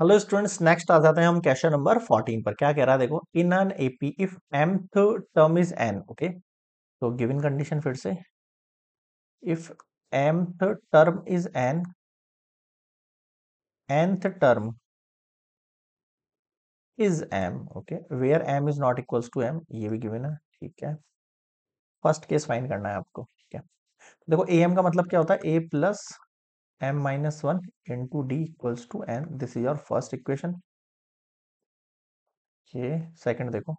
hello students next आ जाते हैं हम क्वेश्चन नंबर 14 पर क्या कह रहा है देखो in an AP if M term is N okay तो गिवन कंडीशन फिर से if M term is N nth term is M okay where M is not equals to M ये भी गिवन है ठीक है फर्स्ट केस फाइन करना है आपको ठीक है देखो ए एम का मतलब क्या होता है A plus m minus 1 into d equals to n this is your first equation okay second देखो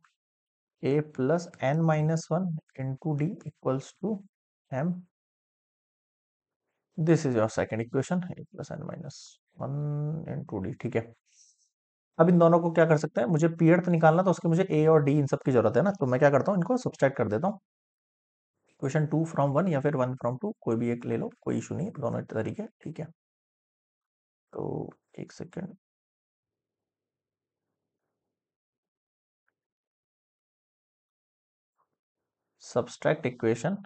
a plus n minus 1 into d equals to m this is your second equation a plus n minus 1 into d ठीक है अब इन दोनों को क्या कर सकते हैं मुझे पीरियड निकालना तो उसके मुझे ए और डी इन सब की जरूरत है ना तो मैं क्या करता हूँ इनको सब्सट्रैक्ट कर देता हूँ क्वेश्चन टू फ्रॉम वन या फिर वन फ्रॉम टू कोई भी एक ले लो कोई इशू नहीं दोनों तरीके ठीक है तो एक सेकेंड सब्सट्रैक्ट इक्वेशन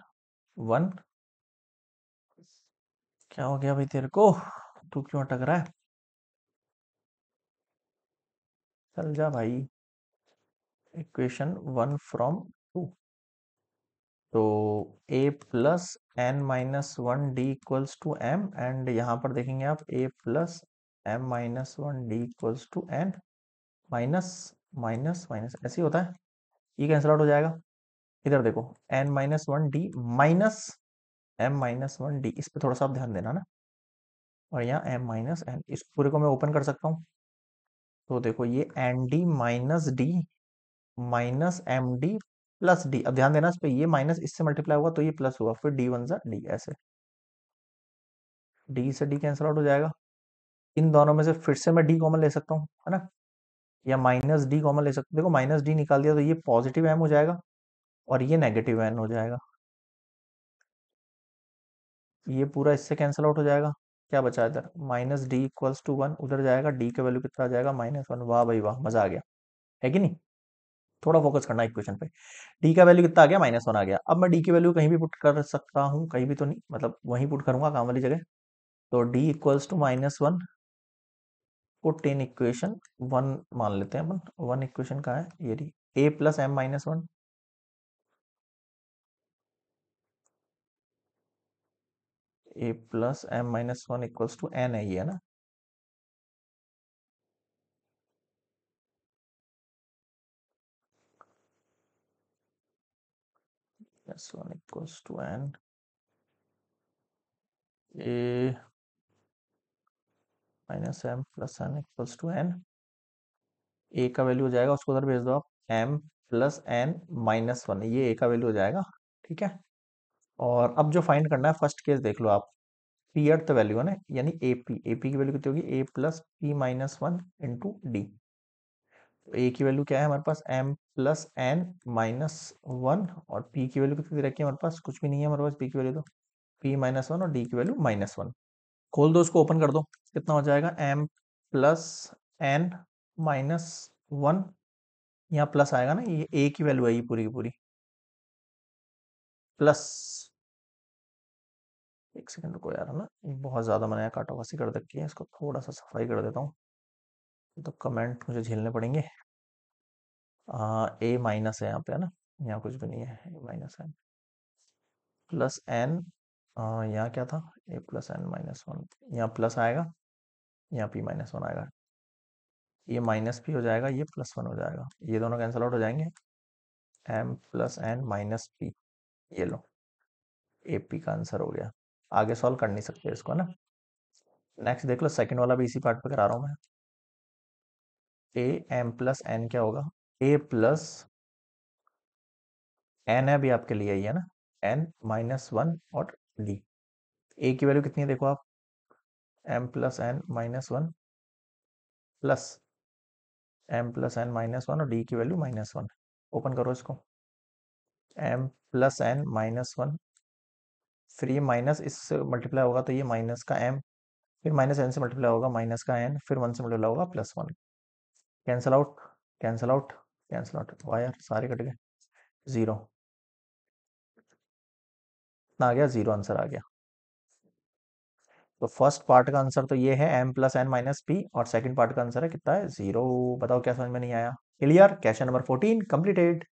वन क्या हो गया भाई तेरे को तू क्यों अटक रहा है चल जा भाई इक्वेशन वन फ्रॉम तो A plus N minus one D equals to M and यहाँ पर देखेंगे आप A plus M minus one D equals to N minus minus minus ऐसे ही होता है ये कैंसिल आउट हो जाएगा इधर देखो N minus one D minus M minus one D इस पर थोड़ा सा आप ध्यान देना ना और यहाँ एम माइनस एन इस पूरे को मैं ओपन कर सकता हूँ तो देखो ये N D minus D minus M D plus D अब ध्यान देना इस पे ये माइनस इससे मल्टीप्लाई हुआ तो ये प्लस हुआ फिर डी वन सा डी ऐसे डी से डी कैंसिल आउट हो जाएगा इन दोनों में से फिर से मैं डी कॉमन ले सकता हूँ है ना या माइनस डी कॉमन ले सकता हूँ देखो माइनस डी निकाल दिया तो ये पॉजिटिव एम हो जाएगा और ये नेगेटिव एन हो जाएगा ये पूरा इससे कैंसिल आउट हो जाएगा क्या बचा इधर minus D equals to one उधर जाएगा डी का वैल्यू कितना आ जाएगा माइनस वन वाह भाई वाह मजा आ गया है कि नहीं थोड़ा फोकस करना इक्वेशन पे डी का वैल्यू कितना आ गया माइनस वन आ गया अब मैं डी की वैल्यू कहीं भी पुट कर सकता हूँ कहीं भी तो नहीं मतलब वहीं पुट करूंगा काम वाली जगह तो D equals to minus one put in equation one मान लेते हैं अपन वन इक्वेशन का है ये D A plus M minus one A plus M minus one equals to N है ये है ना plus 1 equals to n a minus M plus N equals to N A का वैल्यू हो जाएगा उसको उधर भेज दो आप M plus N minus one ये ए का वैल्यू हो जाएगा ठीक है और अब जो फाइंड करना है फर्स्ट केस देख लो आप पी अर्थ वैल्यू है ना यानी ए पी ए पी की वैल्यू कितनी होगी A plus P minus one into D तो ए की वैल्यू क्या है हमारे पास M plus N minus one और पी की वैल्यू कितनी रखी है हमारे पास कुछ भी नहीं है हमारे पास पी की वैल्यू तो पी माइनस वन और डी की वैल्यू माइनस वन खोल दो उसको ओपन कर दो कितना हो जाएगा M plus N minus one यहाँ प्लस आएगा ना ये ए की वैल्यू आएगी पूरी की पूरी प्लस एक सेकंड रुको यार है ना बहुत ज़्यादा मैंने काटा वासी कर रखी है इसको थोड़ा सा सफाई कर देता हूँ तो कमेंट मुझे झेलने पड़ेंगे ए हाँ, माइनस है यहाँ पे है ना यहाँ कुछ भी नहीं है A minus N plus N यहाँ क्या था A plus N minus one यहाँ प्लस आएगा यहाँ पी माइनस वन आएगा ये माइनस पी हो जाएगा ये प्लस वन हो जाएगा ये दोनों कैंसिल आउट हो जाएंगे M plus N minus P ये लो ए पी का आंसर हो गया आगे सॉल्व कर नहीं सकते इसको ना नेक्स्ट देख लो सेकेंड वाला भी इसी पार्ट पे करा रहा हूँ मैं ए एम प्लस एन क्या होगा ए प्लस एन है भी आपके लिए आई है ना एन माइनस वन और डी ए की वैल्यू कितनी है देखो आप M plus N minus one plus M plus N minus one और डी की वैल्यू माइनस वन ओपन करो इसको M plus N minus one फिर ये माइनस इससे मल्टीप्लाई होगा तो ये माइनस का एम फिर माइनस एन से मल्टीप्लाई होगा माइनस का एन फिर वन से मल्टीप्लाई होगा plus one cancel out cancel out cancel out हुआ यार सारे कट गए ज़ीरो आ गया ज़ीरो आंसर आ गया तो फर्स्ट पार्ट का आंसर तो ये है M plus N minus P और सेकंड पार्ट का आंसर है कितना है ज़ीरो बताओ क्या समझ में नहीं आया clear question number fourteen completed